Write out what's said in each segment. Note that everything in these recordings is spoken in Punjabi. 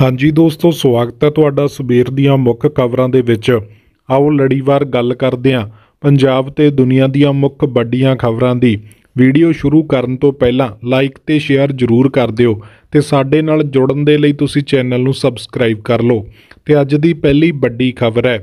ਹਾਂਜੀ ਦੋਸਤੋ ਸਵਾਗਤ ਹੈ ਤੁਹਾਡਾ ਸਵੇਰ ਦੀਆਂ ਮੁੱਖ ਖਬਰਾਂ ਦੇ ਵਿੱਚ ਆਓ ਲੜੀਵਾਰ ਗੱਲ ਕਰਦੇ ਹਾਂ ਪੰਜਾਬ ਤੇ ਦੁਨੀਆ ਦੀਆਂ ਮੁੱਖ ਵੱਡੀਆਂ ਖਬਰਾਂ ਦੀ ਵੀਡੀਓ ਸ਼ੁਰੂ ਕਰਨ ਤੋਂ ਪਹਿਲਾਂ ਲਾਈਕ ਤੇ ਸ਼ੇਅਰ ਜ਼ਰੂਰ ਕਰ ਦਿਓ ਤੇ ਸਾਡੇ ਨਾਲ ਜੁੜਨ ਦੇ ਲਈ ਤੁਸੀਂ ਚੈਨਲ ਨੂੰ ਸਬਸਕ੍ਰਾਈਬ ਕਰ ਲਓ ਤੇ ਅੱਜ ਦੀ ਪਹਿਲੀ ਵੱਡੀ ਖਬਰ ਹੈ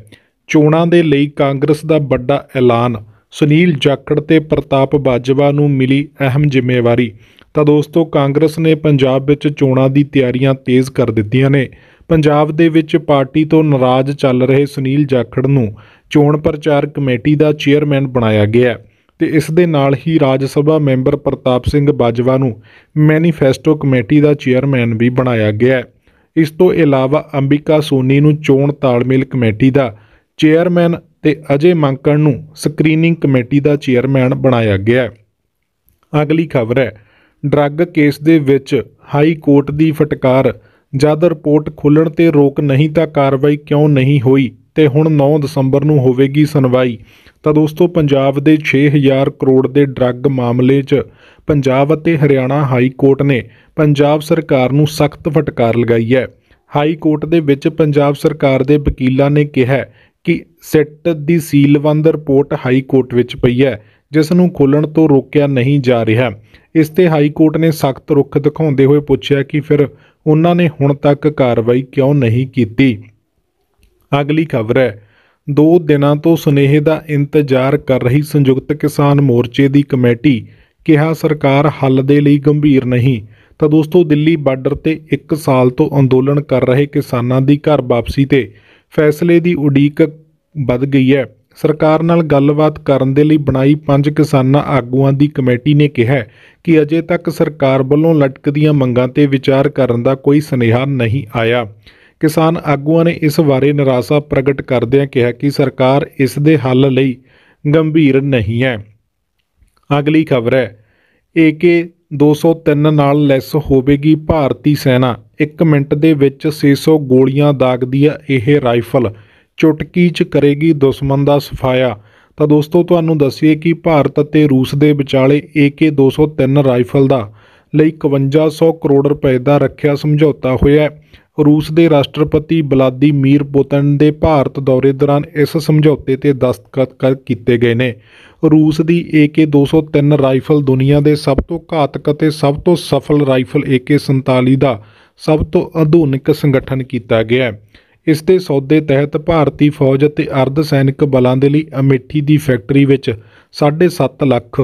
ਚੋਣਾਂ ਦੇ ਲਈ ਕਾਂਗਰਸ ਦਾ ਵੱਡਾ ਐਲਾਨ ਸੁਨੀਲ ਜਾਖੜ ਤੇ ਪ੍ਰਤਾਪ ਬਾਜਵਾ ਨੂੰ ਮਿਲੀ ਅਹਿਮ ਜ਼ਿੰਮੇਵਾਰੀ ਤਾਂ ਦੋਸਤੋ ਕਾਂਗਰਸ ਨੇ ਪੰਜਾਬ ਵਿੱਚ ਚੋਣਾਂ ਦੀ ਤਿਆਰੀਆਂ ਤੇਜ਼ ਕਰ ਦਿੱਤੀਆਂ ਨੇ ਪੰਜਾਬ ਦੇ ਵਿੱਚ ਪਾਰਟੀ ਤੋਂ ਨਾਰਾਜ਼ ਚੱਲ ਰਹੇ ਸੁਨੀਲ ਜਾਖੜ ਨੂੰ ਚੋਣ ਪ੍ਰਚਾਰ ਕਮੇਟੀ ਦਾ ਚੇਅਰਮੈਨ ਬਣਾਇਆ ਗਿਆ ਹੈ ਤੇ ਇਸ ਦੇ ਨਾਲ ਹੀ ਰਾਜ ਸਭਾ ਮੈਂਬਰ ਪ੍ਰਤਾਪ ਸਿੰਘ ਬਾਜਵਾ ਨੂੰ ਮੈਨੀਫੈਸਟੋ ਕਮੇਟੀ ਦਾ ਚੇਅਰਮੈਨ ਵੀ ਬਣਾਇਆ ਗਿਆ ਇਸ ਤੋਂ ਇਲਾਵਾ ਅੰਬਿਕਾ ਸੋਨੀ ਨੂੰ ਚੋਣ ਤਾਲਮੇਲ ਕਮੇਟੀ ਦਾ ਚੇਅਰਮੈਨ ਤੇ ਅਜੇ ਮੰਕਣ ਨੂੰ ਸਕਰੀਨਿੰਗ ਕਮੇਟੀ ਦਾ ਚੇਅਰਮੈਨ ਬਣਾਇਆ ਗਿਆ ਅਗਲੀ ਖਬਰ ਹੈ ਡਰੱਗ ਕੇਸ ਦੇ ਵਿੱਚ ਹਾਈ ਕੋਰਟ ਦੀ ਫਟਕਾਰ ਜਦ ਰਿਪੋਰਟ ਖੁੱਲਣ ਤੇ ਰੋਕ ਨਹੀਂ ਤਾਂ ਕਾਰਵਾਈ ਕਿਉਂ ਨਹੀਂ ਹੋਈ ਤੇ ਹੁਣ 9 ਦਸੰਬਰ ਨੂੰ ਹੋਵੇਗੀ ਸੁਣਵਾਈ ਤਾਂ ਦੋਸਤੋ ਪੰਜਾਬ ਦੇ 6000 ਕਰੋੜ ਦੇ ਡਰੱਗ ਮਾਮਲੇ 'ਚ ਪੰਜਾਬ ਅਤੇ ਹਰਿਆਣਾ ਹਾਈ ਕੋਰਟ ਨੇ ਪੰਜਾਬ ਸਰਕਾਰ ਨੂੰ ਸਖਤ ਫਟਕਾਰ ਲਗਾਈ ਹੈ ਹਾਈ ਕੋਰਟ ਦੇ ਵਿੱਚ ਪੰਜਾਬ ਸਰਕਾਰ ਦੇ ਵਕੀਲਾਂ ਨੇ ਕਿਹਾ ਕਿ ਸਿੱਟ ਦੀ ਸੀਲਬੰਦ ਰਿਪੋਰਟ ਹਾਈ ਕੋਰਟ ਵਿੱਚ ਪਈ ਹੈ ਜਿਸ ਨੂੰ ਖੋਲਣ ਤੋਂ ਰੋਕਿਆ ਨਹੀਂ ਜਾ ਰਿਹਾ ਇਸ ਤੇ ਹਾਈ ਕੋਰਟ ਨੇ ਸਖਤ ਰੁਖ ਦਿਖਾਉਂਦੇ ਹੋਏ ਪੁੱਛਿਆ ਕਿ ਫਿਰ ਉਹਨਾਂ ਨੇ ਹੁਣ ਤੱਕ ਕਾਰਵਾਈ ਕਿਉਂ ਨਹੀਂ ਕੀਤੀ ਅਗਲੀ ਖਬਰ ਹੈ ਦੋ ਦਿਨਾਂ ਤੋਂ ਸੁਨੇਹੇ ਦਾ ਇੰਤਜ਼ਾਰ ਕਰ ਰਹੀ ਸੰਯੁਕਤ ਕਿਸਾਨ ਮੋਰਚੇ ਦੀ ਕਮੇਟੀ ਕਿਹਾ ਸਰਕਾਰ ਹੱਲ ਦੇ ਲਈ ਗੰਭੀਰ ਨਹੀਂ ਤਾਂ ਦੋਸਤੋ ਦਿੱਲੀ ਬਾਰਡਰ ਤੇ 1 ਸਾਲ ਤੋਂ ਅੰਦੋਲਨ ਕਰ ਰਹੇ ਕਿਸਾਨਾਂ ਦੀ ਘਰ ਵਾਪਸੀ ਤੇ ਫੈਸਲੇ ਦੀ ਉਡੀਕ ਵੱਧ ਗਈ ਹੈ ਸਰਕਾਰ ਨਾਲ ਗੱਲਬਾਤ ਕਰਨ ਦੇ ਲਈ ਬਣਾਈ ਪੰਜ ਕਿਸਾਨਾਂ ਆਗੂਆਂ ਦੀ ਕਮੇਟੀ ਨੇ ਕਿਹਾ ਕਿ ਅਜੇ ਤੱਕ ਸਰਕਾਰ ਵੱਲੋਂ ਲਟਕਦੀਆਂ ਮੰਗਾਂ ਤੇ ਵਿਚਾਰ ਕਰਨ ਦਾ ਕੋਈ ਸੁਨੇਹਾ ਨਹੀਂ ਆਇਆ ਕਿਸਾਨ ਆਗੂਆਂ ਨੇ ਇਸ ਬਾਰੇ ਨਿਰਾਸ਼ਾ ਪ੍ਰਗਟ ਕਰਦਿਆਂ ਕਿਹਾ ਕਿ ਸਰਕਾਰ ਇਸ ਦੇ ਹੱਲ ਲਈ ਗੰਭੀਰ ਨਹੀਂ ਹੈ ਅਗਲੀ ਖਬਰ ਹੈ ਏਕੇ 203 ਨਾਲ ਲੈਸ ਹੋਵੇਗੀ ਭਾਰਤੀ ਸੈਨਾ 1 ਮਿੰਟ ਦੇ ਵਿੱਚ 600 ਗੋਲੀਆਂ ਦਾਗਦੀ ਹੈ ਇਹ ਰਾਈਫਲ ਚੁਟਕੀ 'ਚ ਕਰੇਗੀ ਦੁਸ਼ਮਣ ਦਾ ਸਫਾਇਆ ਤਾਂ ਦੋਸਤੋ ਤੁਹਾਨੂੰ ਦੱਸੀਏ ਕਿ ਭਾਰਤ ਅਤੇ ਰੂਸ ਦੇ ਵਿਚਾਲੇ AK203 ਰਾਈਫਲ ਦਾ ਲਈ 5100 ਕਰੋੜ ਰੁਪਏ ਦਾ ਰੱਖਿਆ ਸਮਝੌਤਾ ਹੋਇਆ ਰੂਸ ਦੇ ਰਾਸ਼ਟਰਪਤੀ ਬਲਾਦੀ ਮੀਰ ਪੋਤਨ ਦੇ ਭਾਰਤ ਦੌਰੇ ਦੌਰਾਨ ਇਸ ਸਮਝੌਤੇ ਤੇ ਦਸਤਖਤ ਕੀਤੇ ਗਏ ਨੇ ਰੂਸ ਦੀ AK203 ਰਾਈਫਲ ਦੁਨੀਆ ਦੇ ਸਭ ਤੋਂ ਘਾਤਕ ਅਤੇ ਸਭ ਤੋਂ ਸਫਲ ਰਾਈਫਲ AK47 ਦਾ ਸਭ ਤੋਂ ਆਧੁਨਿਕ ਸੰਗਠਨ ਕੀਤਾ ਗਿਆ ਹੈ ਇਸ ਦੇ ਸੌਦੇ ਤਹਿਤ ਭਾਰਤੀ ਫੌਜ ਅਤੇ ਅਰਧ ਸੈਨਿਕ ਬਲਾਂ ਦੇ ਲਈ ਅਮੇਠੀ ਦੀ ਫੈਕਟਰੀ ਵਿੱਚ 7.5 ਲੱਖ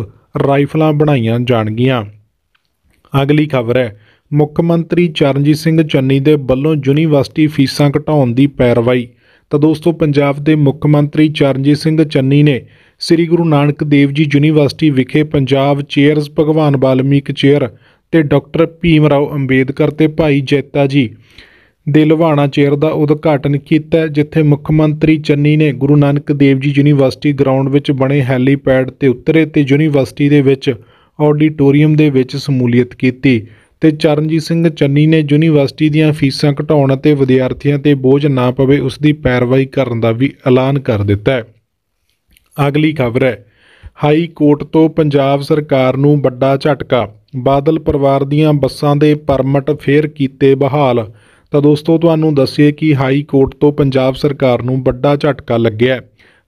ਰਾਈਫਲਾਂ ਬਣਾਈਆਂ ਜਾਣਗੀਆਂ ਅਗਲੀ ਖਬਰ ਹੈ ਮੁੱਖ ਮੰਤਰੀ ਚਰਨਜੀਤ ਸਿੰਘ ਚੰਨੀ ਦੇ ਵੱਲੋਂ ਯੂਨੀਵਰਸਿਟੀ ਫੀਸਾਂ ਘਟਾਉਣ ਦੀ ਪੈਰਵਾਈ ਤਾਂ ਦੋਸਤੋ ਪੰਜਾਬ ਦੇ ਮੁੱਖ ਮੰਤਰੀ ਚਰਨਜੀਤ ਸਿੰਘ ਚੰਨੀ ਨੇ ਸ੍ਰੀ ਗੁਰੂ ਨਾਨਕ ਦੇਵ ਜੀ ਯੂਨੀਵਰਸਿਟੀ ਵਿਖੇ ਪੰਜਾਬ ਚੇਅਰਸ ਭਗਵਾਨ ਵਾਲਮੀਕ ਚੇਅਰ ਤੇ ਡਾਕਟਰ ਭੀਮ ਰਾਓ ਅੰਬੇਦਕਰ ਤੇ ਭਾਈ ਜੈਤਾ ਜੀ ਦੇ ਲੁਹਾਣਾ ਚੇਅਰ ਦਾ ਉਦਘਾਟਨ ਕੀਤਾ ਜਿੱਥੇ ਮੁੱਖ ਮੰਤਰੀ ਚੰਨੀ ਨੇ ਗੁਰੂ ਨਾਨਕ ਦੇਵ ਜੀ ਯੂਨੀਵਰਸਿਟੀ ਗਰਾਊਂਡ ਵਿੱਚ ਬਣੇ ਹੈਲੀਪੈਡ ਤੇ ਉਤਰੇ ਤੇ ਯੂਨੀਵਰਸਿਟੀ ਦੇ ਵਿੱਚ ਆਡੀਟੋਰੀਅਮ ਦੇ ਵਿੱਚ ਸਮੂਲੀਅਤ ਕੀਤੀ ਤੇ ਚਰਨਜੀਤ ਸਿੰਘ ਚੰਨੀ ਨੇ ਯੂਨੀਵਰਸਿਟੀ ਦੀਆਂ ਫੀਸਾਂ ਘਟਾਉਣ ਅਤੇ ਵਿਦਿਆਰਥੀਆਂ ਤੇ ਬੋਝ ਨਾ ਪਵੇ ਉਸ ਦੀ ਪੈਰਵਾਈ ਕਰਨ ਦਾ ਵੀ ਐਲਾਨ ਕਰ ਦਿੱਤਾ ਹੈ ਅਗਲੀ ਖਬਰ ਹੈ ਹਾਈ ਕੋਰਟ ਤੋਂ ਪੰਜਾਬ ਸਰਕਾਰ ਨੂੰ ਵੱਡਾ ਝਟਕਾ ਬਾਦਲ ਪਰਿਵਾਰ ਦੀਆਂ ਬੱਸਾਂ ਦੇ ਪਰਮਿਟ ਫੇਰ ਕੀਤੇ ਬਹਾਲ ਤਾਂ ਦੋਸਤੋ ਤੁਹਾਨੂੰ ਦੱਸੀਏ ਕਿ ਹਾਈ ਕੋਰਟ ਤੋਂ ਪੰਜਾਬ ਸਰਕਾਰ ਨੂੰ ਵੱਡਾ ਝਟਕਾ ਲੱਗਿਆ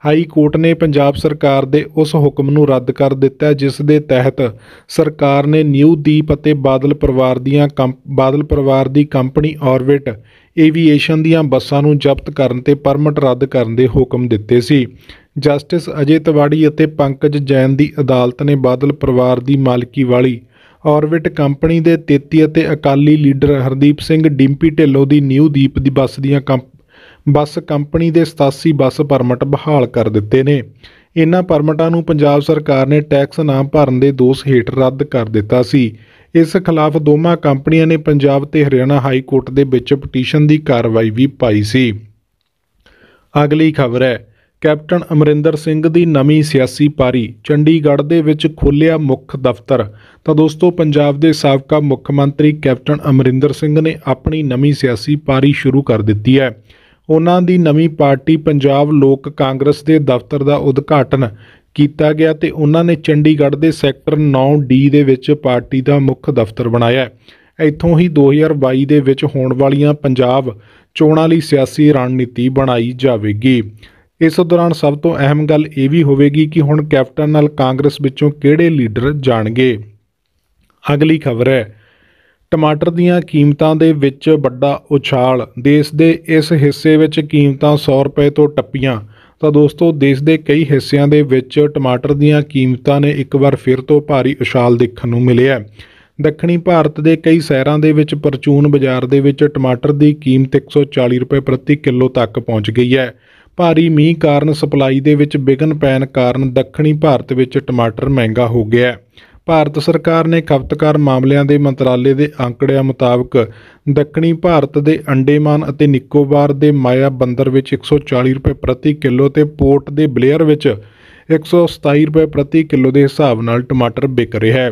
ਹਾਈ ਕੋਰਟ ਨੇ ਪੰਜਾਬ ਸਰਕਾਰ ਦੇ ਉਸ ਹੁਕਮ ਨੂੰ ਰੱਦ ਕਰ ਦਿੱਤਾ ਜਿਸ ਦੇ ਤਹਿਤ ਸਰਕਾਰ ਨੇ ਨਿਊ ਦੀਪ ਅਤੇ ਬਾਦਲ ਪਰਿਵਾਰ ਦੀਆਂ ਬਾਦਲ ਪਰਿਵਾਰ ਦੀ ਕੰਪਨੀ ਆਰਬਿਟ ਏਵੀਏਸ਼ਨ ਦੀਆਂ ਬੱਸਾਂ ਨੂੰ ਜ਼ਬਤ ਕਰਨ ਤੇ ਪਰਮਿਟ ਰੱਦ ਕਰਨ ਦੇ ਹੁਕਮ ਦਿੱਤੇ ਸੀ ਜਸਟਿਸ ਅਜੇ ਤਵਾੜੀ ਅਤੇ ਪੰਕਜ ਜੈਨ ਦੀ ਅਦਾਲਤ ਨੇ ਬਾਦਲ ਪਰਿਵਾਰ ਦੀ ਮਾਲਕੀ ਵਾਲੀ ਆਰਬਿਟ ਕੰਪਨੀ ਦੇ ਤੇਤੀ ਅਤੇ ਅਕਾਲੀ ਲੀਡਰ ਹਰਦੀਪ ਸਿੰਘ ਡਿੰਪੀ ਢਿੱਲੋਂ ਦੀ ਨਿਊ ਦੀਪ ਦੀ ਬੱਸ ਦੀਆਂ ਬੱਸ ਕੰਪਨੀ ਦੇ 87 ਬੱਸ ਪਰਮਿਟ ਬਹਾਲ ਕਰ ਦਿੱਤੇ ਨੇ ਇਹਨਾਂ ਪਰਮਿਟਾਂ ਨੂੰ ਪੰਜਾਬ ਸਰਕਾਰ ਨੇ ਟੈਕਸ ਨਾ ਭਰਨ ਦੇ ਦੋਸ਼ ਹੇਠ ਰੱਦ ਕਰ ਦਿੱਤਾ ਸੀ ਇਸ ਖਿਲਾਫ ਦੋਮਾ ਕੰਪਨੀਆਂ ਨੇ ਪੰਜਾਬ ਤੇ ਹਰਿਆਣਾ ਹਾਈ ਕੋਰਟ ਦੇ ਵਿੱਚ ਪਟੀਸ਼ਨ ਦੀ ਕਾਰਵਾਈ ਵੀ ਪਾਈ ਸੀ ਅਗਲੀ ਖਬਰ ਹੈ ਕੈਪਟਨ ਅਮਰਿੰਦਰ ਸਿੰਘ ਦੀ ਨਵੀਂ ਸਿਆਸੀ ਪਾਰੀ ਚੰਡੀਗੜ੍ਹ ਦੇ ਵਿੱਚ ਖੋਲਿਆ ਮੁੱਖ ਦਫ਼ਤਰ ਤਾਂ ਦੋਸਤੋ ਪੰਜਾਬ ਦੇ ਸਾਬਕਾ ਮੁੱਖ ਮੰਤਰੀ ਕੈਪਟਨ ਅਮਰਿੰਦਰ ਸਿੰਘ ਨੇ ਆਪਣੀ ਨਵੀਂ ਸਿਆਸੀ ਪਾਰੀ ਸ਼ੁਰੂ ਕਰ ਦਿੱਤੀ ਹੈ ਉਹਨਾਂ ਦੀ ਨਵੀਂ ਪਾਰਟੀ ਪੰਜਾਬ ਲੋਕ ਕਾਂਗਰਸ ਦੇ ਦਫ਼ਤਰ ਦਾ ਉਦਘਾਟਨ ਕੀਤਾ ਗਿਆ ਤੇ ਉਹਨਾਂ ਨੇ ਚੰਡੀਗੜ੍ਹ ਦੇ ਸੈਕਟਰ 9D ਦੇ ਵਿੱਚ ਪਾਰਟੀ ਦਾ ਮੁੱਖ ਦਫ਼ਤਰ ਬਣਾਇਆ ਇੱਥੋਂ ਹੀ 2022 ਦੇ ਵਿੱਚ ਹੋਣ ਵਾਲੀਆਂ ਪੰਜਾਬ ਚੋਣਾਂ ਲਈ ਸਿਆਸੀ ਰਣਨੀਤੀ ਬਣਾਈ ਜਾਵੇਗੀ ਇਸ ਦੌਰਾਨ ਸਭ ਤੋਂ ਅਹਿਮ ਗੱਲ ਇਹ ਵੀ ਹੋਵੇਗੀ ਕਿ ਹੁਣ ਕੈਪਟਨ ਨਾਲ ਕਾਂਗਰਸ ਵਿੱਚੋਂ ਕਿਹੜੇ ਲੀਡਰ ਜਾਣਗੇ ਅਗਲੀ ਖਬਰ ਹੈ ਟਮਾਟਰ ਦੀਆਂ ਕੀਮਤਾਂ ਦੇ ਵਿੱਚ ਵੱਡਾ ਉਛਾਲ ਦੇਸ਼ ਦੇ ਇਸ ਹਿੱਸੇ ਵਿੱਚ ਕੀਮਤਾਂ 100 ਰੁਪਏ ਤੋਂ ਟੱਪੀਆਂ ਤਾਂ ਦੋਸਤੋ ਦੇਸ਼ ਦੇ ਕਈ ਹਿੱਸਿਆਂ ਦੇ ਵਿੱਚ ਟਮਾਟਰ ਦੀਆਂ ਕੀਮਤਾਂ ਨੇ ਇੱਕ ਵਾਰ ਫਿਰ ਤੋਂ ਭਾਰੀ ਉਛਾਲ ਦੇਖਣ ਨੂੰ ਮਿਲਿਆ ਦੱਖਣੀ ਭਾਰਤ ਦੇ ਕਈ ਸ਼ਹਿਰਾਂ ਦੇ ਵਿੱਚ ਪਰਚੂਨ ਬਾਜ਼ਾਰ ਦੇ ਵਿੱਚ ਟਮਾਟਰ ਦੀ ਕੀਮਤ 140 ਰੁਪਏ ਪ੍ਰਤੀ ਕਿਲੋ ਤੱਕ ਪਹੁੰਚ ਗਈ ਹੈ ਭਾਰੀ ਮੀਂਹ ਕਾਰਨ ਸਪਲਾਈ ਦੇ ਵਿੱਚ ਵਿਘਨ ਪੈਣ ਕਾਰਨ ਦੱਖਣੀ ਭਾਰਤ ਵਿੱਚ ਟਮਾਟਰ ਮਹਿੰਗਾ ਹੋ ਗਿਆ ਹੈ ਭਾਰਤ ਸਰਕਾਰ ਨੇ ਖਪਤਕਾਰ ਮਾਮਲਿਆਂ ਦੇ ਮੰਤਰਾਲੇ ਦੇ ਅੰਕੜਿਆਂ ਮੁਤਾਬਕ ਦੱਖਣੀ ਭਾਰਤ ਦੇ ਅੰਡੇਮਾਨ ਅਤੇ ਨਿਕੋਬਾਰ ਦੇ ਮਾਇਆ ਬੰਦਰ ਵਿੱਚ 140 ਰੁਪਏ ਪ੍ਰਤੀ ਕਿਲੋ ਤੇ ਪੋਰਟ ਦੇ ਬਲੇਅਰ ਵਿੱਚ 127 ਰੁਪਏ ਪ੍ਰਤੀ ਕਿਲੋ ਦੇ ਹਿਸਾਬ ਨਾਲ ਟਮਾਟਰ ਵਿਕ ਰਿਹਾ ਹੈ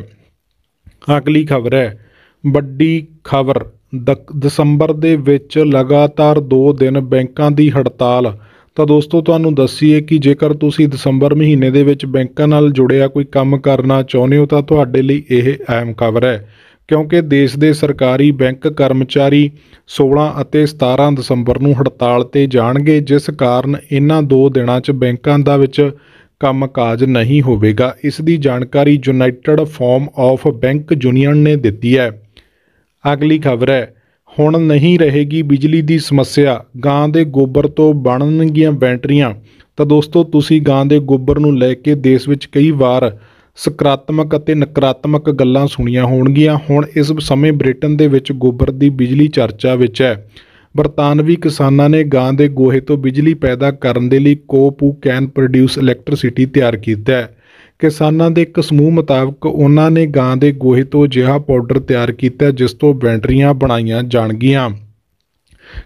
ਅਗਲੀ ਖਬਰ ਹੈ ਵੱਡੀ ਖਬਰ ਦਸੰਬਰ ਦੇ ਵਿੱਚ ਲਗਾਤਾਰ 2 ਦਿਨ ਬੈਂਕਾਂ ਦੀ ਹੜਤਾਲ ਤਾਂ ਦੋਸਤੋ ਤੁਹਾਨੂੰ ਦੱਸੀਏ ਕਿ ਜੇਕਰ ਤੁਸੀਂ ਦਸੰਬਰ ਮਹੀਨੇ ਦੇ ਵਿੱਚ ਬੈਂਕਾਂ ਨਾਲ ਜੁੜਿਆ ਕੋਈ ਕੰਮ ਕਰਨਾ ਚਾਹੁੰਦੇ ਹੋ ਤਾਂ ਤੁਹਾਡੇ ਲਈ ਇਹ ਅਹਿਮ ਖਬਰ ਹੈ ਕਿਉਂਕਿ ਦੇਸ਼ ਦੇ ਸਰਕਾਰੀ ਬੈਂਕ ਕਰਮਚਾਰੀ 16 ਅਤੇ 17 ਦਸੰਬਰ ਨੂੰ ਹੜਤਾਲ ਤੇ ਜਾਣਗੇ ਜਿਸ ਕਾਰਨ ਇਹਨਾਂ ਦੋ ਦਿਨਾਂ 'ਚ ਬੈਂਕਾਂ ਦਾ ਵਿੱਚ ਕੰਮਕਾਜ ਨਹੀਂ ਹੋਵੇਗਾ ਇਸ ਦੀ ਜਾਣਕਾਰੀ United Forum of Bank Union ਨੇ ਦਿੱਤੀ ਹੈ ਅਗਲੀ ਖਬਰ ਹੈ ਹੁਣ ਨਹੀਂ ਰਹੇਗੀ ਬਿਜਲੀ ਦੀ ਸਮੱਸਿਆ ਗਾਂ ਦੇ ਗੋਬਰ ਤੋਂ ਬਣਨਗੀਆਂ ਬੈਟਰੀਆਂ ਤਾਂ ਦੋਸਤੋ ਤੁਸੀਂ ਗਾਂ ਦੇ ਗੋਬਰ ਨੂੰ ਲੈ ਕੇ ਦੇਸ਼ ਵਿੱਚ ਕਈ ਵਾਰ ਸਕਾਰਾਤਮਕ ਅਤੇ ਨਕਾਰਾਤਮਕ ਗੱਲਾਂ ਸੁਣੀਆਂ ਹੋਣਗੀਆਂ ਹੁਣ ਇਸ ਸਮੇਂ ਬ੍ਰਿਟਨ ਦੇ ਵਿੱਚ ਗੋਬਰ ਦੀ ਬਿਜਲੀ ਚਰਚਾ ਵਿੱਚ ਹੈ ਬਰਤਾਨਵੀ ਕਿਸਾਨਾਂ ਨੇ ਗਾਂ ਦੇ ਗੋਹੇ ਤੋਂ ਬਿਜਲੀ ਪੈਦਾ ਕਰਨ ਦੇ ਲਈ ਕੋਪੂ ਕੈਨ ਪ੍ਰੋਡਿਊਸ ਇਲੈਕਟ੍ਰਿਸਿਟੀ ਤਿਆਰ ਕੀਤਾ ਹੈ ਕਿਸਾਨਾਂ ਦੇ ਇੱਕ ਸਮੂਹ ਮੁਤਾਬਕ ਉਹਨਾਂ ਨੇ ਗਾਂ ਦੇ ਗੋਹੇ ਤੋਂ ਜਿਹਾ ਪਾਊਡਰ ਤਿਆਰ ਕੀਤਾ ਜਿਸ ਤੋਂ ਬੈਟਰੀਆਂ ਬਣਾਈਆਂ ਜਾਣਗੀਆਂ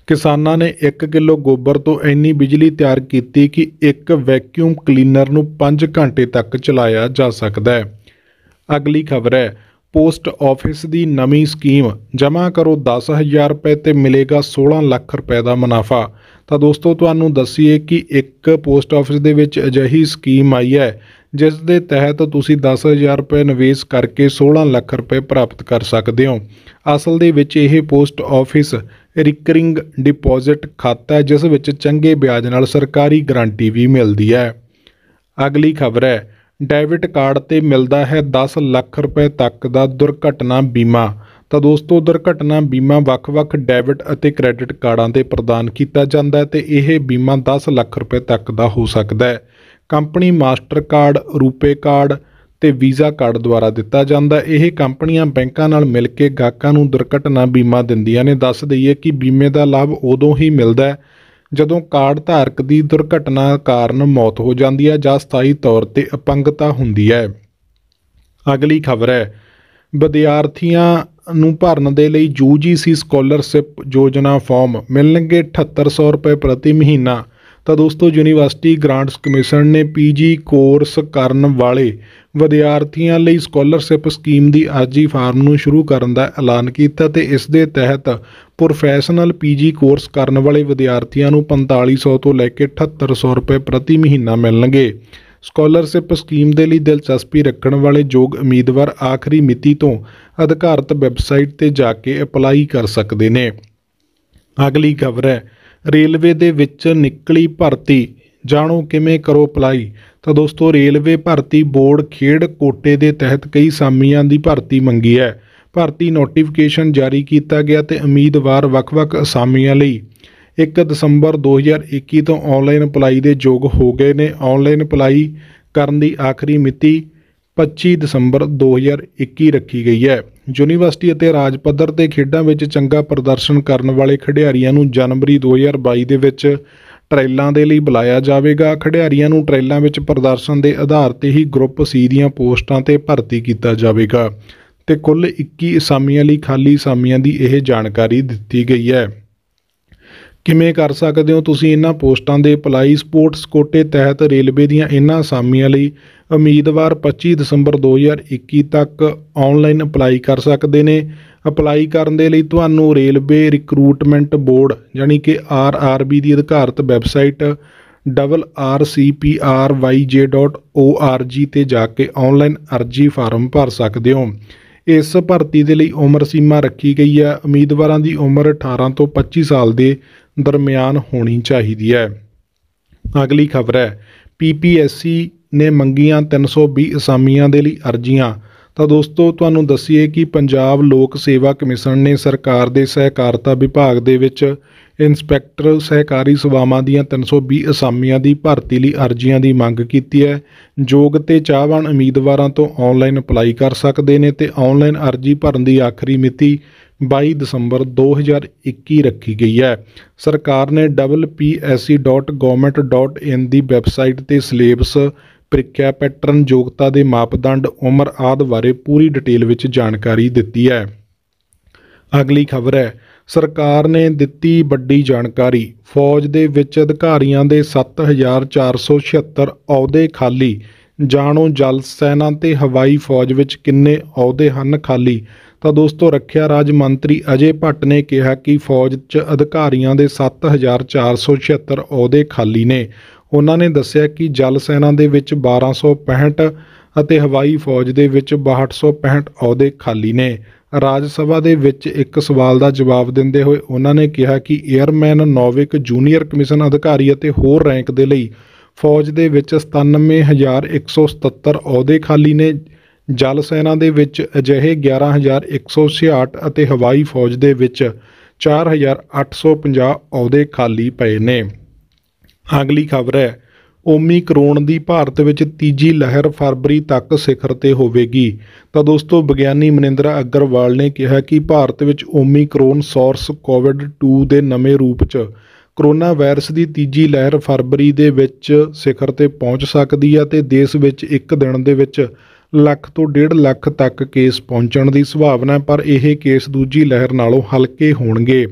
ਕਿਸਾਨਾਂ ਨੇ 1 ਕਿਲੋ ਗੋਬਰ ਤੋਂ ਇੰਨੀ ਬਿਜਲੀ ਤਿਆਰ ਕੀਤੀ ਕਿ ਇੱਕ ਵੈਕਿਊਮ ਕਲੀਨਰ ਨੂੰ 5 ਘੰਟੇ ਤੱਕ ਚਲਾਇਆ ਜਾ ਸਕਦਾ ਹੈ ਅਗਲੀ ਖਬਰ ਹੈ ਪੋਸਟ ਆਫਿਸ ਦੀ ਨਵੀਂ ਸਕੀਮ ਜਮ੍ਹਾਂ ਕਰੋ 10000 ਰੁਪਏ ਤੇ ਮਿਲੇਗਾ 16 ਲੱਖ ਰੁਪਏ ਦਾ ਮੁਨਾਫਾ ਤਾਂ ਦੋਸਤੋ ਤੁਹਾਨੂੰ ਦੱਸੀਏ ਕਿ ਇੱਕ ਪੋਸਟ ਆਫਿਸ ਦੇ ਵਿੱਚ ਅਜਿਹੀ ਸਕੀਮ ਆਈ ਹੈ ਜਿਸ ਦੇ ਤਹਿਤ ਤੁਸੀਂ 10000 ਰੁਪਏ ਨਿਵੇਸ਼ ਕਰਕੇ 16 ਲੱਖ ਰੁਪਏ ਪ੍ਰਾਪਤ ਕਰ ਸਕਦੇ ਹੋ ਅਸਲ ਦੇ ਵਿੱਚ ਇਹ ਪੋਸਟ ਆਫਿਸ ਰਿਕਰਿੰਗ ਡਿਪੋਜ਼ਿਟ ਖਾਤਾ ਹੈ ਜਿਸ ਵਿੱਚ ਚੰਗੇ ਵਿਆਜ ਨਾਲ ਸਰਕਾਰੀ ਗਾਰੰਟੀ ਵੀ ਮਿਲਦੀ ਹੈ ਅਗਲੀ ਖਬਰ ਹੈ ਡੈਬਿਟ ਕਾਰਡ ਤੇ ਮਿਲਦਾ ਹੈ 10 ਲੱਖ ਰੁਪਏ ਤੱਕ ਦਾ ਦੁਰਘਟਨਾ ਬੀਮਾ ਤਾਂ ਦੋਸਤੋ ਦੁਰਘਟਨਾ ਬੀਮਾ ਵੱਖ-ਵੱਖ ਡੈਬਿਟ ਅਤੇ ਕ੍ਰੈਡਿਟ ਕਾਰਡਾਂ ਤੇ ਪ੍ਰਦਾਨ ਕੀਤਾ ਜਾਂਦਾ ਹੈ ਤੇ ਇਹ ਬੀਮਾ 10 ਲੱਖ ਰੁਪਏ ਤੱਕ ਦਾ ਹੋ ਸਕਦਾ ਹੈ company Mastercard RuPay card ਤੇ ਵੀਜ਼ਾ ਕਾਰਡ ਦੁਆਰਾ ਦਿੱਤਾ ਜਾਂਦਾ ਇਹ ਕੰਪਨੀਆਂ ਬੈਂਕਾਂ ਨਾਲ ਮਿਲ ਕੇ ਗਾਹਕਾਂ ਨੂੰ ਦੁਰਘਟਨਾ ਬੀਮਾ ਦਿੰਦੀਆਂ ਨੇ ਦੱਸ ਦਈਏ ਕਿ ਬੀਮੇ ਦਾ ਲਾਭ ਉਦੋਂ ਹੀ ਮਿਲਦਾ ਜਦੋਂ ਕਾਰਡ ਧਾਰਕ ਦੀ ਦੁਰਘਟਨਾ ਕਾਰਨ ਮੌਤ ਹੋ ਜਾਂਦੀ ਹੈ ਜਾਂ ਸਥਾਈ ਤੌਰ ਤੇ ਅਪੰਗਤਾ ਹੁੰਦੀ ਹੈ ਅਗਲੀ ਖਬਰ ਹੈ ਵਿਦਿਆਰਥੀਆਂ ਨੂੰ ਭਰਨ ਦੇ ਲਈ ਯੂਜੀਸੀ ਸਕਾਲਰਸ਼ਿਪ ਯੋਜਨਾ ਫਾਰਮ ਮਿਲਣਗੇ 7800 ਰੁਪਏ ਪ੍ਰਤੀ ਮਹੀਨਾ ਤਾਂ ਦੋਸਤੋ ਯੂਨੀਵਰਸਿਟੀ ਗ੍ਰਾਂਟਸ ਕਮਿਸ਼ਨ ਨੇ ਪੀਜੀ ਕੋਰਸ ਕਰਨ ਵਾਲੇ ਵਿਦਿਆਰਥੀਆਂ ਲਈ ਸਕਾਲਰਸ਼ਿਪ ਸਕੀਮ ਦੀ ਅਰਜੀ ਫਾਰਮ ਨੂੰ ਸ਼ੁਰੂ ਕਰਨ ਦਾ ਐਲਾਨ ਕੀਤਾ ਤੇ ਇਸ ਦੇ ਤਹਿਤ ਪ੍ਰੋਫੈਸ਼ਨਲ ਪੀਜੀ ਕੋਰਸ ਕਰਨ ਵਾਲੇ ਵਿਦਿਆਰਥੀਆਂ ਨੂੰ 4500 ਤੋਂ ਲੈ ਕੇ 7800 ਰੁਪਏ ਪ੍ਰਤੀ ਮਹੀਨਾ ਮਿਲਣਗੇ ਸਕਾਲਰਸ਼ਿਪ ਸਕੀਮ ਦੇ ਲਈ ਦਿਲਚਸਪੀ ਰੱਖਣ ਵਾਲੇ ਯੋਗ ਉਮੀਦਵਾਰ ਆਖਰੀ ਮਿਤੀ ਤੋਂ ਅਧਿਕਾਰਤ ਵੈਬਸਾਈਟ ਤੇ ਜਾ ਕੇ ਅਪਲਾਈ ਕਰ ਸਕਦੇ ਨੇ ਅਗਲੀ ਖਬਰ ਹੈ ਰੇਲਵੇ ਦੇ ਵਿੱਚ ਨਿਕਲੀ ਭਰਤੀ ਜਾਣੋ ਕਿਵੇਂ ਕਰੋ ਅਪਲਾਈ ਤਾਂ ਦੋਸਤੋ ਰੇਲਵੇ ਭਰਤੀ ਬੋਰਡ ਖੇਡ ਕੋਟੇ ਦੇ ਤਹਿਤ ਕਈ ਸਾਮੀਆਂ ਦੀ ਭਰਤੀ ਮੰਗੀ ਹੈ ਭਰਤੀ ਨੋਟੀਫਿਕੇਸ਼ਨ ਜਾਰੀ ਕੀਤਾ ਗਿਆ ਤੇ ਉਮੀਦਵਾਰ ਵੱਖ-ਵੱਖ ਅਸਾਮੀਆਂ ਲਈ 1 ਦਸੰਬਰ 2021 ਤੋਂ ਆਨਲਾਈਨ ਅਪਲਾਈ ਦੇ ਯੋਗ ਹੋ ਗਏ ਨੇ ਆਨਲਾਈਨ ਅਪਲਾਈ ਕਰਨ ਦੀ ਆਖਰੀ ਮਿਤੀ 25 ਦਸੰਬਰ 2021 ਰੱਖੀ ਗਈ ਹੈ ਯੂਨੀਵਰਸਿਟੀ ਅਤੇ ਰਾਜ ਪੱਧਰ ਤੇ ਖੇਡਾਂ ਵਿੱਚ ਚੰਗਾ ਪ੍ਰਦਰਸ਼ਨ ਕਰਨ ਵਾਲੇ ਖਿਡਾਰੀਆਂ ਨੂੰ ਜਨਵਰੀ 2022 ਦੇ ਵਿੱਚ ਟ੍ਰੇਲਾਂ ਦੇ ਲਈ ਬੁਲਾਇਆ ਜਾਵੇਗਾ ਖਿਡਾਰੀਆਂ ਨੂੰ ਟ੍ਰੇਲਾਂ ਵਿੱਚ ਪ੍ਰਦਰਸ਼ਨ ਦੇ ਆਧਾਰ ਤੇ ਹੀ ਗਰੁੱਪ ਸੀ ਦੀਆਂ ਪੋਸਟਾਂ ਤੇ ਭਰਤੀ ਕੀਤਾ ਜਾਵੇਗਾ ਤੇ ਕੁੱਲ 21 ਅਸਾਮੀਆਂ ਲਈ ਖਾਲੀ ਅਸਾਮੀਆਂ ਦੀ ਇਹ ਜਾਣਕਾਰੀ ਦਿੱਤੀ ਗਈ ਹੈ ਕਿਵੇਂ ਕਰ ਸਕਦੇ ਹੋ ਤੁਸੀਂ ਇਹਨਾਂ ਪੋਸਟਾਂ ਦੇ ਅਪਲਾਈ ਸਪੋਰਟਸ ਕੋਟੇ ਤਹਿਤ ਰੇਲਵੇ ਦੀਆਂ ਇਹਨਾਂ ਅਸਾਮੀਆਂ ਲਈ ਉਮੀਦਵਾਰ 25 ਦਸੰਬਰ 2021 ਤੱਕ ਆਨਲਾਈਨ ਅਪਲਾਈ ਕਰ ਸਕਦੇ ਨੇ ਅਪਲਾਈ ਕਰਨ ਦੇ ਲਈ ਤੁਹਾਨੂੰ ਰੇਲਵੇ ਰਿਕਰੂਟਮੈਂਟ ਬੋਰਡ ਯਾਨੀ ਕਿ ਬੀ ਦੀ ਅਧਿਕਾਰਤ ਵੈਬਸਾਈਟ www.rcpryj.org ਤੇ ਜਾ ਕੇ ਆਨਲਾਈਨ ਅਰਜੀ ਫਾਰਮ ਭਰ ਸਕਦੇ ਹੋ ਇਸ ਭਰਤੀ ਦੇ ਲਈ ਉਮਰ ਸੀਮਾ ਰੱਖੀ ਗਈ ਹੈ ਉਮੀਦਵਾਰਾਂ ਦੀ ਉਮਰ 18 ਤੋਂ 25 ਸਾਲ ਦੇ ਦਰਮਿਆਨ ਹੋਣੀ ਚਾਹੀਦੀ ਹੈ ਅਗਲੀ ਖਬਰ ਹੈ ਪੀਪੀਐਸਸੀ ਨੇ ਮੰਗੀਆਂ 320 ਅਸਾਮੀਆਂ ਦੇ ਲਈ ਅਰਜ਼ੀਆਂ ਤਾਂ ਦੋਸਤੋ ਤੁਹਾਨੂੰ ਦੱਸੀਏ ਕਿ ਪੰਜਾਬ ਲੋਕ ਸੇਵਾ ਕਮਿਸ਼ਨ ਨੇ ਸਰਕਾਰ ਦੇ ਸਹਿਕਾਰਤਾ ਵਿਭਾਗ ਦੇ ਵਿੱਚ ਇਨਸਪੈਕਟਰ ਸਹਿਕਾਰੀ ਸੇਵਾਵਾਂ ਦੀਆਂ 320 ਅਸਾਮੀਆਂ ਦੀ ਭਰਤੀ ਲਈ ਅਰਜ਼ੀਆਂ ਦੀ ਮੰਗ ਕੀਤੀ ਹੈ ਯੋਗ ਤੇ ਚਾਹਵਾਨ ਉਮੀਦਵਾਰਾਂ ਤੋਂ ਆਨਲਾਈਨ ਅਪਲਾਈ ਕਰ ਸਕਦੇ ਨੇ ਤੇ ਆਨਲਾਈਨ ਅਰਜ਼ੀ ਭਰਨ ਦੀ ਆਖਰੀ ਮਿਤੀ 22 ਦਸੰਬਰ 2021 ਰੱਖੀ ਗਈ ਹੈ ਸਰਕਾਰ ਨੇ wpsc.government.in ਦੀ ਵੈਬਸਾਈਟ ਤੇ ਸਿਲੇਬਸ ਪ੍ਰੀਖਿਆ ਪੈਟਰਨ ਯੋਗਤਾ ਦੇ ਮਾਪਦੰਡ ਉਮਰ ਆਦਿ ਬਾਰੇ ਪੂਰੀ ਡਿਟੇਲ ਵਿੱਚ ਜਾਣਕਾਰੀ ਦਿੱਤੀ ਹੈ ਅਗਲੀ ਖਬਰ ਹੈ ਸਰਕਾਰ ਨੇ ਦਿੱਤੀ ਵੱਡੀ ਜਾਣਕਾਰੀ ਫੌਜ ਦੇ ਵਿੱਚ ਅਧਿਕਾਰੀਆਂ ਦੇ 7476 ਅਹੁਦੇ ਖਾਲੀ ਜਾਣੋ ਜਲ ਸੈਨਾ ਤੇ ਹਵਾਈ ਫੌਜ ਵਿੱਚ ਕਿੰਨੇ ਅਹੁਦੇ ਹਨ ਖਾਲੀ ਤਾਂ ਦੋਸਤੋ ਰੱਖਿਆ ਰਾਜ ਮੰਤਰੀ ਅਜੇ ਭੱਟ ਨੇ ਕਿਹਾ ਕਿ ਫੌਜ 'ਚ ਅਧਿਕਾਰੀਆਂ ਦੇ 7476 ਅਹੁਦੇ ਖਾਲੀ ਨੇ ਉਹਨਾਂ ਨੇ ਦੱਸਿਆ ਕਿ ਜਲ ਸੈਨਾ ਦੇ ਵਿੱਚ 1265 ਅਤੇ ਹਵਾਈ ਫੌਜ ਦੇ ਵਿੱਚ 6265 ਅਹੁਦੇ ਖਾਲੀ ਨੇ ਰਾਜ ਸਭਾ ਦੇ ਵਿੱਚ ਇੱਕ ਸਵਾਲ ਦਾ ਜਵਾਬ ਦਿੰਦੇ ਹੋਏ ਉਹਨਾਂ ਨੇ ਕਿਹਾ ਕਿ 에ਅਰਮੈਨ ਨੋਵਿਕ ਜੂਨੀਅਰ ਕਮਿਸ਼ਨ ਅਧਿਕਾਰੀ ਅਤੇ ਹੋਰ ਰੈਂਕ ਦੇ ਲਈ ਫੌਜ ਦੇ ਵਿੱਚ 97177 ਅਹੁਦੇ ਖਾਲੀ ਨੇ ਜਲ ਸੈਨਾ ਦੇ ਵਿੱਚ ਅਜਿਹੇ 11166 ਅਤੇ ਹਵਾਈ ਫੌਜ ਦੇ ਵਿੱਚ 4850 ਅਹੁਦੇ ਖਾਲੀ ਪਏ ਨੇ ਅਗਲੀ ਖਬਰ ਹੈ ਓਮੀਕਰੋਨ ਦੀ ਭਾਰਤ ਵਿੱਚ ਤੀਜੀ ਲਹਿਰ ਫਰਵਰੀ ਤੱਕ ਸਿਖਰ ਤੇ ਹੋਵੇਗੀ ਤਾਂ ਦੋਸਤੋ ਵਿਗਿਆਨੀ ਮਨਿੰਦਰਾ ਅਗਰਵਾਲ ਨੇ ਕਿਹਾ ਕਿ ਭਾਰਤ ਵਿੱਚ ਓਮੀਕਰੋਨ ਸੋਰਸ ਕੋਵਿਡ-2 ਦੇ ਨਵੇਂ ਰੂਪ 'ਚ ਕਰੋਨਾ ਵਾਇਰਸ ਦੀ ਤੀਜੀ ਲਹਿਰ ਫਰਵਰੀ ਦੇ ਵਿੱਚ ਸਿਖਰ ਤੇ ਪਹੁੰਚ ਸਕਦੀ ਹੈ ਤੇ ਦੇਸ਼ ਵਿੱਚ ਇੱਕ ਦਿਨ ਦੇ ਵਿੱਚ ਲੱਖ ਤੋਂ 1.5 ਲੱਖ ਤੱਕ ਕੇਸ ਪਹੁੰਚਣ ਦੀ ਸੰਭਾਵਨਾ ਹੈ ਪਰ ਇਹ ਕੇਸ ਦੂਜੀ ਲਹਿਰ ਨਾਲੋਂ ਹਲਕੇ ਹੋਣਗੇ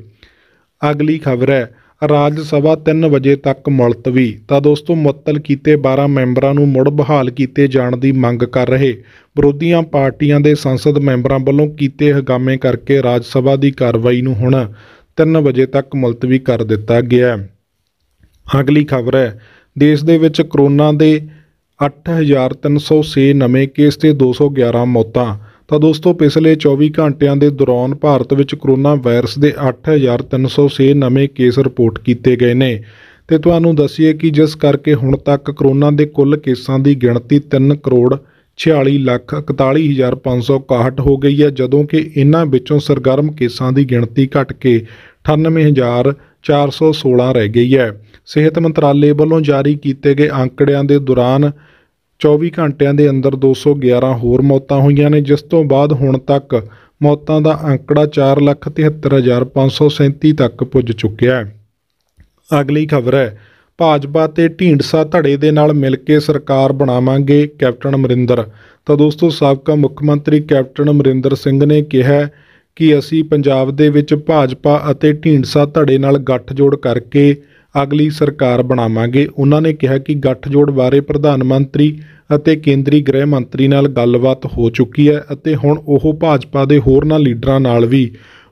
ਅਗਲੀ ਖਬਰ ਹੈ ਰਾਜ ਸਭਾ 3 ਵਜੇ ਤੱਕ ਮੁਲਤਵੀ ਤਾਂ ਦੋਸਤੋ ਮੁੱਤਲ ਕੀਤੇ 12 ਮੈਂਬਰਾਂ ਨੂੰ ਮੁੜ ਬਹਾਲ ਕੀਤੇ ਜਾਣ ਦੀ ਮੰਗ ਕਰ ਰਹੇ ਵਿਰੋਧੀਆਂ ਪਾਰਟੀਆਂ ਦੇ ਸੰਸਦ ਮੈਂਬਰਾਂ ਵੱਲੋਂ ਕੀਤੇ ਹਗਾਮੇ ਕਰਕੇ ਰਾਜ ਸਭਾ ਦੀ ਕਾਰਵਾਈ ਨੂੰ ਹੁਣ 3 ਵਜੇ ਤੱਕ ਮੁਲਤਵੀ ਕਰ ਦਿੱਤਾ ਗਿਆ ਅਗਲੀ ਖਬਰ ਹੈ ਦੇਸ਼ ਦੇ ਵਿੱਚ ਕਰੋਨਾ ਦੇ 8306 ਨਵੇਂ ਕੇਸ ਤੇ 211 ਮੌਤਾਂ ਤਾਂ ਦੋਸਤੋ ਪਿਛਲੇ 24 ਘੰਟਿਆਂ ਦੇ ਦੌਰਾਨ ਭਾਰਤ ਵਿੱਚ ਕੋਰੋਨਾ ਵਾਇਰਸ ਦੇ 8306 ਨਵੇਂ ਕੇਸ ਰਿਪੋਰਟ ਕੀਤੇ ਗਏ ਨੇ ਤੇ ਤੁਹਾਨੂੰ ਦੱਸੀਏ ਕਿ ਜਿਸ ਕਰਕੇ ਹੁਣ ਤੱਕ ਕੋਰੋਨਾ ਦੇ ਕੁੱਲ ਕੇਸਾਂ ਦੀ ਗਿਣਤੀ 3 ਕਰੋੜ 46 ਲੱਖ 41561 ਹੋ ਗਈ ਹੈ ਜਦੋਂ ਕਿ ਇਹਨਾਂ ਵਿੱਚੋਂ ਸਰਗਰਮ ਕੇਸਾਂ ਦੀ ਗਿਣਤੀ ਘਟ ਕੇ 98416 ਰਹਿ ਗਈ ਹੈ ਸਿਹਤ ਮੰਤਰਾਲੇ ਵੱਲੋਂ ਜਾਰੀ ਕੀਤੇ ਗਏ ਅੰਕੜਿਆਂ ਦੇ ਦੌਰਾਨ 24 ਘੰਟਿਆਂ ਦੇ ਅੰਦਰ 211 ਹੋਰ ਮੌਤਾਂ ਹੋਈਆਂ ਨੇ ਜਿਸ ਤੋਂ ਬਾਅਦ ਹੁਣ ਤੱਕ ਮੌਤਾਂ ਦਾ ਅੰਕੜਾ 473537 ਤੱਕ ਪੁੱਜ ਚੁੱਕਿਆ ਹੈ ਅਗਲੀ ਖਬਰ ਹੈ ਭਾਜਪਾ ਤੇ ਢੀਂਡਸਾ ਧੜੇ ਦੇ ਨਾਲ ਮਿਲ ਕੇ ਸਰਕਾਰ ਬਣਾਵਾਂਗੇ ਕੈਪਟਨ ਅਮਰਿੰਦਰ ਤਾਂ ਦੋਸਤੋ ਸਾਬਕਾ ਮੁੱਖ ਮੰਤਰੀ ਕੈਪਟਨ ਅਮਰਿੰਦਰ ਸਿੰਘ ਨੇ ਕਿਹਾ ਕਿ ਅਸੀਂ ਪੰਜਾਬ ਦੇ ਵਿੱਚ ਭਾਜਪਾ ਅਤੇ ਢੀਂਡਸਾ ਧੜੇ ਨਾਲ ਗੱਠਜੋੜ ਕਰਕੇ ਅਗਲੀ ਸਰਕਾਰ ਬਣਾਵਾਂਗੇ ਉਹਨਾਂ ਨੇ ਕਿਹਾ ਕਿ ਗੱਠਜੋੜ ਬਾਰੇ ਪ੍ਰਧਾਨ ਮੰਤਰੀ ਅਤੇ ਕੇਂਦਰੀ ਗ੍ਰਹਿ ਮੰਤਰੀ ਨਾਲ ਗੱਲਬਾਤ ਹੋ ਚੁੱਕੀ ਹੈ ਅਤੇ ਹੁਣ ਉਹ ਭਾਜਪਾ ਦੇ ਹੋਰਨਾਂ ਲੀਡਰਾਂ ਨਾਲ ਵੀ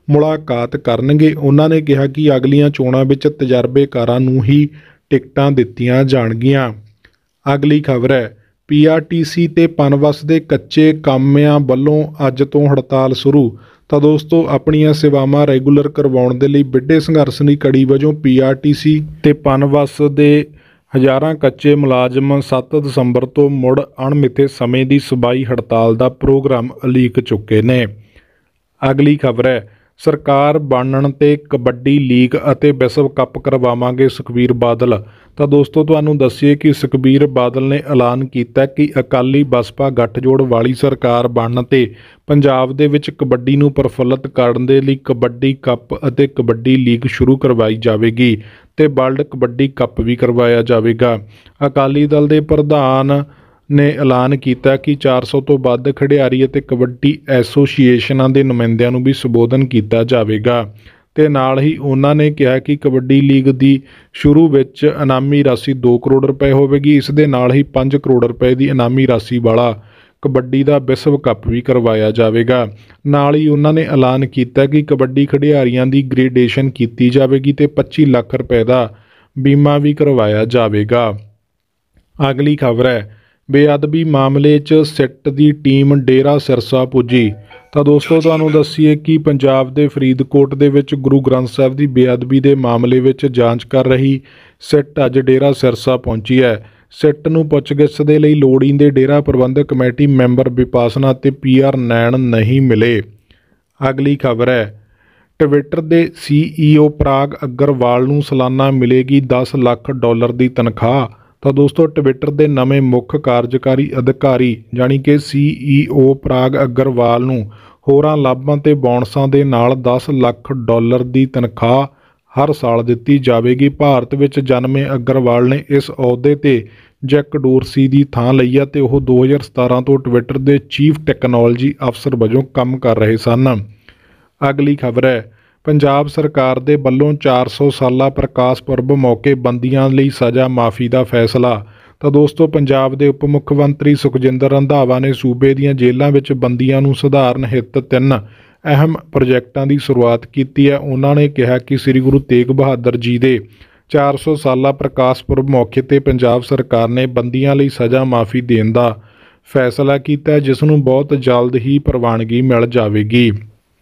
ਮੁਲਾਕਾਤ ਕਰਨਗੇ ਉਹਨਾਂ ਨੇ ਕਿਹਾ ਕਿ ਅਗਲੀਆਂ ਚੋਣਾਂ ਵਿੱਚ ਤਜਰਬੇਕਾਰਾਂ ਨੂੰ ਹੀ ਟਿਕਟਾਂ ਦਿੱਤੀਆਂ ਜਾਣਗੀਆਂ ਅਗਲੀ ਖਬਰ ਹੈ ਪੀਆਰਟੀਸੀ ਤੇ ਪਨਵਸ ਦੇ ਕੱਚੇ ਕਾਮਿਆਂ ਵੱਲੋਂ ਅੱਜ ਤੋਂ ਹੜਤਾਲ ਸ਼ੁਰੂ ਤਾਂ ਦੋਸਤੋ ਆਪਣੀਆਂ ਸੇਵਾਵਾਂ ਰੈਗੂਲਰ ਕਰਵਾਉਣ ਦੇ ਲਈ ਵਿੱਡੇ ਸੰਘਰਸ਼ ਦੀ ਕੜੀ ਵਜੋਂ ਪੀਆਰਟੀਸੀ ਤੇ ਪਨਵਸ ਦੇ ਹਜ਼ਾਰਾਂ ਕੱਚੇ ਮੁਲਾਜ਼ਮ 7 ਦਸੰਬਰ ਤੋਂ ਮੁੜ ਅਣਮਿੱਥੇ ਸਮੇਂ ਦੀ ਸਬਾਈ ਹੜਤਾਲ ਦਾ ਪ੍ਰੋਗਰਾਮ ਅਲੀਕ ਚੁੱਕੇ ਨੇ ਅਗਲੀ ਖਬਰ ਹੈ ਸਰਕਾਰ ਬਣਨ ਤੇ ਕਬੱਡੀ ਲੀਗ ਅਤੇ ਵਿਸ਼ਵ ਕੱਪ ਕਰਵਾਵਾਂਗੇ ਸੁਖਵੀਰ ਬਾਦਲ ਤਾਂ ਦੋਸਤੋ ਤੁਹਾਨੂੰ ਦੱਸੀਏ ਕਿ ਸੁਖਵੀਰ ਬਾਦਲ ਨੇ ਐਲਾਨ ਕੀਤਾ ਕਿ ਅਕਾਲੀ ਬਸਪਾ ਗੱਠਜੋੜ ਵਾਲੀ ਸਰਕਾਰ ਬਣਨ ਤੇ ਪੰਜਾਬ ਦੇ ਵਿੱਚ ਕਬੱਡੀ ਨੂੰ ਪ੍ਰਫੁੱਲਤ ਕਰਨ ਦੇ ਲਈ ਕਬੱਡੀ ਕੱਪ ਅਤੇ ਕਬੱਡੀ ਲੀਗ ਸ਼ੁਰੂ ਕਰਵਾਈ ਜਾਵੇਗੀ ਤੇ ਵਰਲਡ ਕਬੱਡੀ ਕੱਪ ਵੀ ਕਰਵਾਇਆ ਜਾਵੇਗਾ ਅਕਾਲੀ ਦਲ ਦੇ ਪ੍ਰਧਾਨ ਨੇ ਐਲਾਨ ਕੀਤਾ ਕਿ 400 ਤੋਂ ਵੱਧ ਖਿਡਾਰੀ ਅਤੇ ਕਬੱਡੀ ਐਸੋਸੀਏਸ਼ਨਾਂ ਦੇ ਨੁਮਾਇੰਦਿਆਂ ਨੂੰ ਵੀ ਸੰਬੋਧਨ ਕੀਤਾ ਜਾਵੇਗਾ ਤੇ ਨਾਲ ਹੀ ਉਹਨਾਂ ਨੇ ਕਿਹਾ ਕਿ ਕਬੱਡੀ ਲੀਗ ਦੀ ਸ਼ੁਰੂ ਵਿੱਚ ਇਨਾਮੀ ਰਾਸ਼ੀ 2 ਕਰੋੜ ਰੁਪਏ ਹੋਵੇਗੀ ਇਸ ਦੇ ਨਾਲ ਹੀ 5 ਕਰੋੜ ਰੁਪਏ ਦੀ ਇਨਾਮੀ ਰਾਸ਼ੀ ਵਾਲਾ ਕਬੱਡੀ ਦਾ ਵਿਸ਼ਵ ਕੱਪ ਵੀ ਕਰਵਾਇਆ ਜਾਵੇਗਾ ਨਾਲ ਹੀ ਉਹਨਾਂ ਨੇ ਐਲਾਨ ਕੀਤਾ ਕਿ ਕਬੱਡੀ ਖਿਡਾਰੀਆਂ ਦੀ ਗ੍ਰੇਡੇਸ਼ਨ ਕੀਤੀ ਜਾਵੇਗੀ ਤੇ 25 ਲੱਖ ਰੁਪਏ ਦਾ ਬੀਮਾ ਵੀ ਕਰਵਾਇਆ ਜਾਵੇਗਾ ਅਗਲੀ ਖਬਰ ਹੈ ਬੇਅਦਬੀ ਮਾਮਲੇ 'ਚ ਸਿੱਟ ਦੀ ਟੀਮ ਡੇਰਾ ਸਿਰਸਾ ਪੁੱਜੀ ਤਾਂ ਦੋਸਤੋ ਤੁਹਾਨੂੰ ਦੱਸੀਏ ਕਿ ਪੰਜਾਬ ਦੇ ਫਰੀਦਕੋਟ ਦੇ ਵਿੱਚ ਗੁਰੂ ਗ੍ਰੰਥ ਸਾਹਿਬ ਦੀ ਬੇਅਦਬੀ ਦੇ ਮਾਮਲੇ ਵਿੱਚ ਜਾਂਚ ਕਰ ਰਹੀ ਸਿੱਟ ਅੱਜ ਡੇਰਾ ਸਿਰਸਾ ਪਹੁੰਚੀ ਹੈ ਸਿੱਟ ਨੂੰ ਪੁੱਛਗਿੱਛ ਦੇ ਲਈ ਲੋੜੀਂਦੇ ਡੇਰਾ ਪ੍ਰਬੰਧਕ ਕਮੇਟੀ ਮੈਂਬਰ ਵਿਪਾਸਨਾ ਅਤੇ ਪੀਆਰ ਨੈਣ ਨਹੀਂ ਮਿਲੇ ਅਗਲੀ ਖਬਰ ਹੈ ਟਵਿੱਟਰ ਦੇ ਸੀਈਓ ਪ੍ਰਾਗ ਅਗਰਵਾਲ ਨੂੰ ਸਾਲਾਨਾ ਮਿਲੇਗੀ 10 ਲੱਖ ਡਾਲਰ ਦੀ ਤਨਖਾਹ ਤਾਂ ਦੋਸਤੋ ਟਵਿੱਟਰ ਦੇ ਨਵੇਂ ਮੁੱਖ ਕਾਰਜਕਾਰੀ ਅਧਿਕਾਰੀ ਜਾਨੀ ਕਿ ਸੀਈਓ e ਪ੍ਰਾਗ ਅਗਰਵਾਲ ਨੂੰ ਹੋਰਾਂ ਲਾਭਾਂ ਤੇ ਬੋਨਸਾਂ ਦੇ ਨਾਲ 10 ਲੱਖ ਡਾਲਰ ਦੀ ਤਨਖਾਹ ਹਰ ਸਾਲ ਦਿੱਤੀ ਜਾਵੇਗੀ ਭਾਰਤ ਵਿੱਚ ਜਨਮੇ ਅਗਰਵਾਲ ਨੇ ਇਸ ਅਹੁਦੇ ਤੇ ਜੈਕ ਡੋਰਸੀ ਦੀ ਥਾਂ ਲਈ ਆ ਤੇ ਉਹ 2017 ਤੋਂ ਟਵਿੱਟਰ ਦੇ ਚੀਫ ਟੈਕਨੋਲੋਜੀ ਅਫਸਰ ਵਜੋਂ ਕੰਮ ਕਰ ਰਹੇ ਸਨ ਅਗਲੀ ਖਬਰ ਹੈ ਪੰਜਾਬ ਸਰਕਾਰ ਦੇ ਵੱਲੋਂ 400 ਸਾਲਾ ਪ੍ਰਕਾਸ਼ ਪੁਰਬ ਮੌਕੇ ਬੰਦੀਆਂ ਲਈ ਸਜ਼ਾ ਮਾਫੀ ਦਾ ਫੈਸਲਾ ਤਾਂ ਦੋਸਤੋ ਪੰਜਾਬ ਦੇ ਉਪ ਮੁੱਖ ਮੰਤਰੀ ਸੁਖਜਿੰਦਰ ਰੰਧਾਵਾ ਨੇ ਸੂਬੇ ਦੀਆਂ ਜੇਲ੍ਹਾਂ ਵਿੱਚ ਬੰਦੀਆਂ ਨੂੰ ਸੁਧਾਰਨ ਹਿੱਤ ਤਿੰਨ ਅਹਿਮ ਪ੍ਰੋਜੈਕਟਾਂ ਦੀ ਸ਼ੁਰੂਆਤ ਕੀਤੀ ਹੈ ਉਹਨਾਂ ਨੇ ਕਿਹਾ ਕਿ ਸ੍ਰੀ ਗੁਰੂ ਤੇਗ ਬਹਾਦਰ ਜੀ ਦੇ 400 ਸਾਲਾ ਪ੍ਰਕਾਸ਼ ਪੁਰਬ ਮੌਕੇ ਤੇ ਪੰਜਾਬ ਸਰਕਾਰ ਨੇ ਬੰਦੀਆਂ ਲਈ ਸਜ਼ਾ ਮਾਫੀ ਦੇਣ ਦਾ ਫੈਸਲਾ ਕੀਤਾ ਜਿਸ ਨੂੰ ਬਹੁਤ ਜਲਦ ਹੀ ਪ੍ਰਵਾਨਗੀ ਮਿਲ ਜਾਵੇਗੀ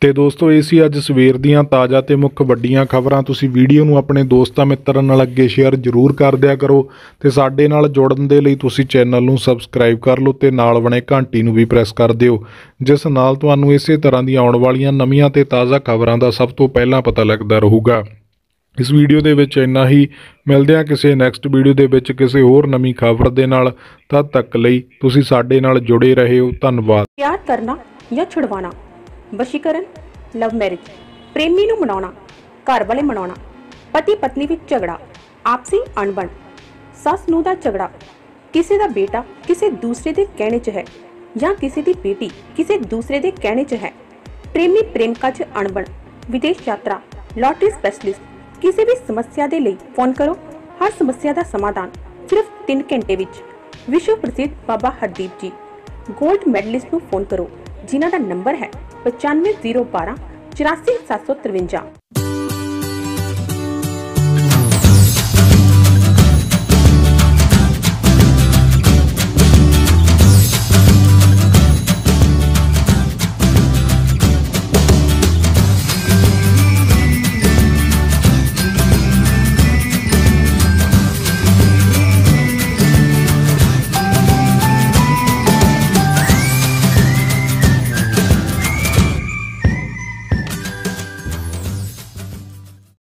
ਤੇ ਦੋਸਤੋ ਇਹ ਸੀ ਅੱਜ ਸਵੇਰ ਦੀਆਂ ਤਾਜ਼ਾ ਤੇ ਮੁੱਖ ਵੱਡੀਆਂ ਖਬਰਾਂ ਤੁਸੀਂ ਵੀਡੀਓ ਨੂੰ ਆਪਣੇ ਦੋਸਤਾਂ ਮਿੱਤਰਾਂ ਨਾਲ ਅੱਗੇ ਸ਼ੇਅਰ ਜ਼ਰੂਰ ਕਰ ਦਿਆ ਕਰੋ ਤੇ ਸਾਡੇ ਨਾਲ ਜੁੜਨ ਦੇ ਲਈ ਤੁਸੀਂ ਚੈਨਲ ਨੂੰ ਸਬਸਕ੍ਰਾਈਬ ਕਰ ਲਓ ਤੇ ਨਾਲ ਬਣੇ ਘੰਟੀ ਨੂੰ ਵੀ ਪ੍ਰੈਸ ਕਰ ਦਿਓ ਜਿਸ ਨਾਲ ਤੁਹਾਨੂੰ ਇਸੇ ਤਰ੍ਹਾਂ ਦੀਆਂ ਆਉਣ ਵਾਲੀਆਂ ਨਵੀਆਂ ਤੇ ਤਾਜ਼ਾ ਖਬਰਾਂ ਦਾ ਸਭ ਤੋਂ ਪਹਿਲਾਂ ਪਤਾ ਲੱਗਦਾ ਰਹੂਗਾ ਇਸ ਵੀਡੀਓ ਦੇ ਵਿੱਚ ਇੰਨਾ ਹੀ ਮਿਲਦੇ ਹਾਂ ਕਿਸੇ ਨੈਕਸਟ ਵੀਡੀਓ ਦੇ ਵਿੱਚ ਕਿਸੇ ਹੋਰ ਨਵੀਂ ਖਬਰ ਦੇ ਨਾਲ ਤਦ ਤੱਕ ਲਈ ਤੁਸੀਂ ਸਾਡੇ ਨਾਲ ਜੁੜੇ ਹੋ ਧੰਨਵਾਦ ਪਿਆਰ ਕਰਨਾ ਜਾਂ ਛੁਡਵਾਣਾ ਵਸ਼ੀਕਰਨ ਲਵ ਮੈਰਿਜ ਪ੍ਰੇਮੀ ਨੂੰ ਮਨਾਉਣਾ ਘਰ ਵਾਲੇ ਮਨਾਉਣਾ ਪਤੀ ਪਤਨੀ ਵਿੱਚ ਝਗੜਾ ਆਪਸੀ ਅਣਬਣ ਸੱਸ ਨੂੰ ਦਾ ਝਗੜਾ ਕਿਸੇ ਦਾ ਬੇਟਾ ਕਿਸੇ ਦੂਸਰੇ ਦੇ ਕਹਿਣੇ 'ਚ ਹੈ ਜਾਂ ਕਿਸੇ ਦੀ ਬੇਟੀ ਕਿਸੇ ਦੂਸਰੇ ਦੇ ਕਹਿਣੇ 'ਚ ਹੈ ਪ੍ਰੇਮੀ ਪ੍ਰੇਮਕਾ 'ਚ ਅਣਬਣ ਵਿਦੇਸ਼ ਯਾਤਰਾ ਲਾਟਰੀ ਸਪੈਸ਼ਲਿਸਟ ਕਿਸੇ ਵੀ ਸਮੱਸਿਆ ਦੇ ਲਈ ਫੋਨ ਕਰੋ ਹਰ ਸਮੱਸਿਆ ਦਾ ਸਮਾਧਾਨ ਸਿਰਫ 3 ਘੰਟੇ ਵਿੱਚ ਵਿਸ਼ਵ ਪ੍ਰਸਿੱਧ ਬਾਬਾ ਹਰਦੀਪ ਜੀ ਗੋਲਡ ਮੈਡਲਿਸਟ ਨੂੰ ਫੋਨ ਕਰੋ ਜਿਨ੍ਹਾਂ ਦਾ ਨੰਬਰ ਹੈ 95012 84753